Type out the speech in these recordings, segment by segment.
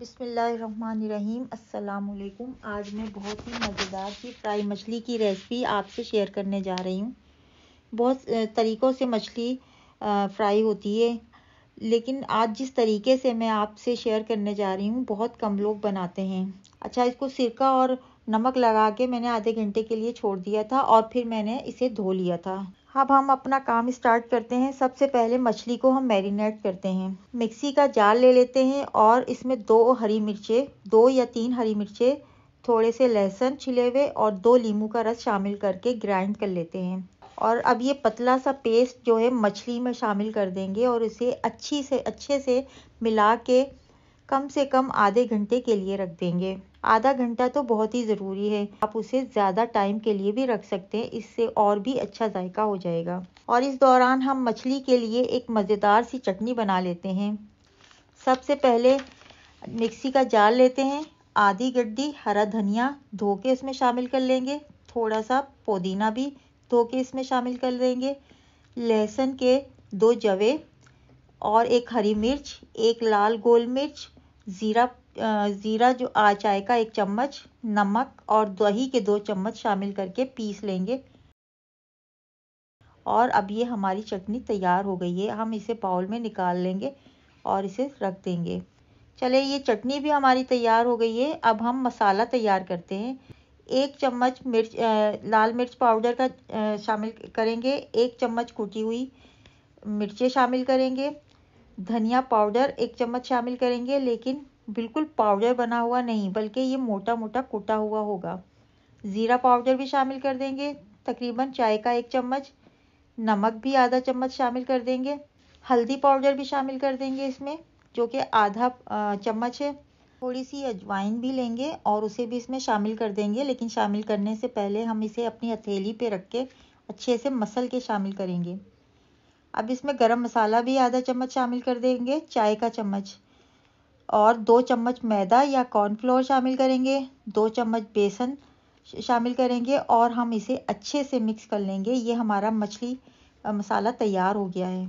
बिसमीम अल्लाम आज मैं बहुत ही मज़ेदार सी फ्राई मछली की रेसिपी आपसे शेयर करने जा रही हूँ बहुत तरीक़ों से मछली फ्राई होती है लेकिन आज जिस तरीके से मैं आपसे शेयर करने जा रही हूँ बहुत कम लोग बनाते हैं अच्छा इसको सिरका और नमक लगा के मैंने आधे घंटे के लिए छोड़ दिया था और फिर मैंने इसे धो लिया था अब हम अपना काम स्टार्ट करते हैं सबसे पहले मछली को हम मैरिनेट करते हैं मिक्सी का जार ले लेते हैं और इसमें दो हरी मिर्चें दो या तीन हरी मिर्चें थोड़े से लहसुन छिले हुए और दो लीमू का रस शामिल करके ग्राइंड कर लेते हैं और अब ये पतला सा पेस्ट जो है मछली में शामिल कर देंगे और इसे अच्छी से अच्छे से मिला के कम से कम आधे घंटे के लिए रख देंगे आधा घंटा तो बहुत ही ज़रूरी है आप उसे ज़्यादा टाइम के लिए भी रख सकते हैं इससे और भी अच्छा जायका हो जाएगा और इस दौरान हम मछली के लिए एक मज़ेदार सी चटनी बना लेते हैं सबसे पहले मिक्सी का जाल लेते हैं आधी गड्डी हरा धनिया धो के उसमें शामिल कर लेंगे थोड़ा सा पुदीना भी धो के इसमें शामिल कर लेंगे लहसुन के दो जवे और एक हरी मिर्च एक लाल गोल मिर्च ज़ीरा ज़ीरा जो आ चाय का एक चम्मच नमक और दही के दो चम्मच शामिल करके पीस लेंगे और अब ये हमारी चटनी तैयार हो गई है हम इसे बाउल में निकाल लेंगे और इसे रख देंगे चले ये चटनी भी हमारी तैयार हो गई है अब हम मसाला तैयार करते हैं एक चम्मच मिर्च लाल मिर्च पाउडर का शामिल करेंगे एक चम्मच कूटी हुई मिर्चें शामिल करेंगे धनिया पाउडर एक चम्मच शामिल करेंगे लेकिन बिल्कुल पाउडर बना हुआ नहीं बल्कि ये मोटा मोटा कुटा हुआ होगा ज़ीरा पाउडर भी शामिल कर देंगे तकरीबन चाय का एक चम्मच नमक भी आधा चम्मच शामिल कर देंगे हल्दी पाउडर भी शामिल कर देंगे इसमें जो कि आधा चम्मच है थोड़ी सी अजवाइन भी लेंगे और उसे भी इसमें शामिल कर देंगे लेकिन शामिल करने से पहले हम इसे अपनी हथेली पे रख के अच्छे से मसल के शामिल करेंगे अब इसमें गरम मसाला भी आधा चम्मच शामिल कर देंगे चाय का चम्मच और दो चम्मच मैदा या कॉर्नफ्लोर शामिल करेंगे दो चम्मच बेसन शामिल करेंगे और हम इसे अच्छे से मिक्स कर लेंगे ये हमारा मछली मसाला तैयार हो गया है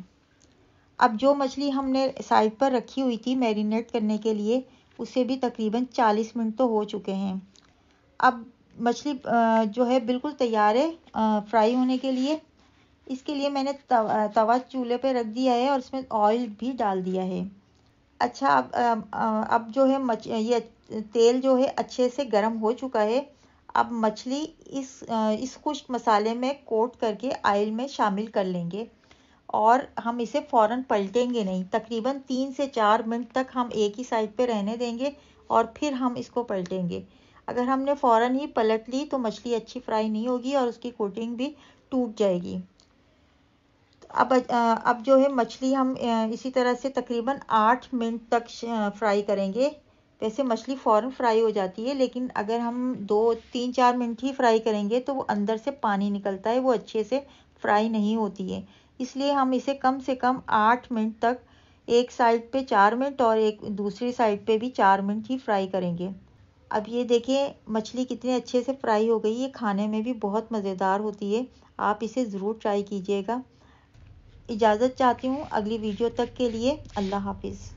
अब जो मछली हमने साइड पर रखी हुई थी मैरिनेट करने के लिए उसे भी तकरीबन 40 मिनट तो हो चुके हैं अब मछली जो है बिल्कुल तैयार है फ्राई होने के लिए इसके लिए मैंने तवा चूल्हे पर रख दिया है और इसमें ऑयल भी डाल दिया है अच्छा अब अब जो है मच ये तेल जो है अच्छे से गर्म हो चुका है अब मछली इस इस खुश्क मसाले में कोट करके आयल में शामिल कर लेंगे और हम इसे फ़ौरन पलटेंगे नहीं तकरीबन तीन से चार मिनट तक हम एक ही साइड पे रहने देंगे और फिर हम इसको पलटेंगे अगर हमने फ़ौरन ही पलट ली तो मछली अच्छी फ्राई नहीं होगी और उसकी कोटिंग भी टूट जाएगी अब अब जो है मछली हम इसी तरह से तकरीबन आठ मिनट तक फ्राई करेंगे वैसे मछली फ़ौरन फ्राई हो जाती है लेकिन अगर हम दो तीन चार मिनट ही फ्राई करेंगे तो वो अंदर से पानी निकलता है वो अच्छे से फ्राई नहीं होती है इसलिए हम इसे कम से कम आठ मिनट तक एक साइड पे चार मिनट और एक दूसरी साइड पे भी चार मिनट ही फ्राई करेंगे अब ये देखिए मछली कितने अच्छे से फ्राई हो गई ये खाने में भी बहुत मज़ेदार होती है आप इसे ज़रूर ट्राई कीजिएगा इजाज़त चाहती हूँ अगली वीडियो तक के लिए अल्लाह हाफिज़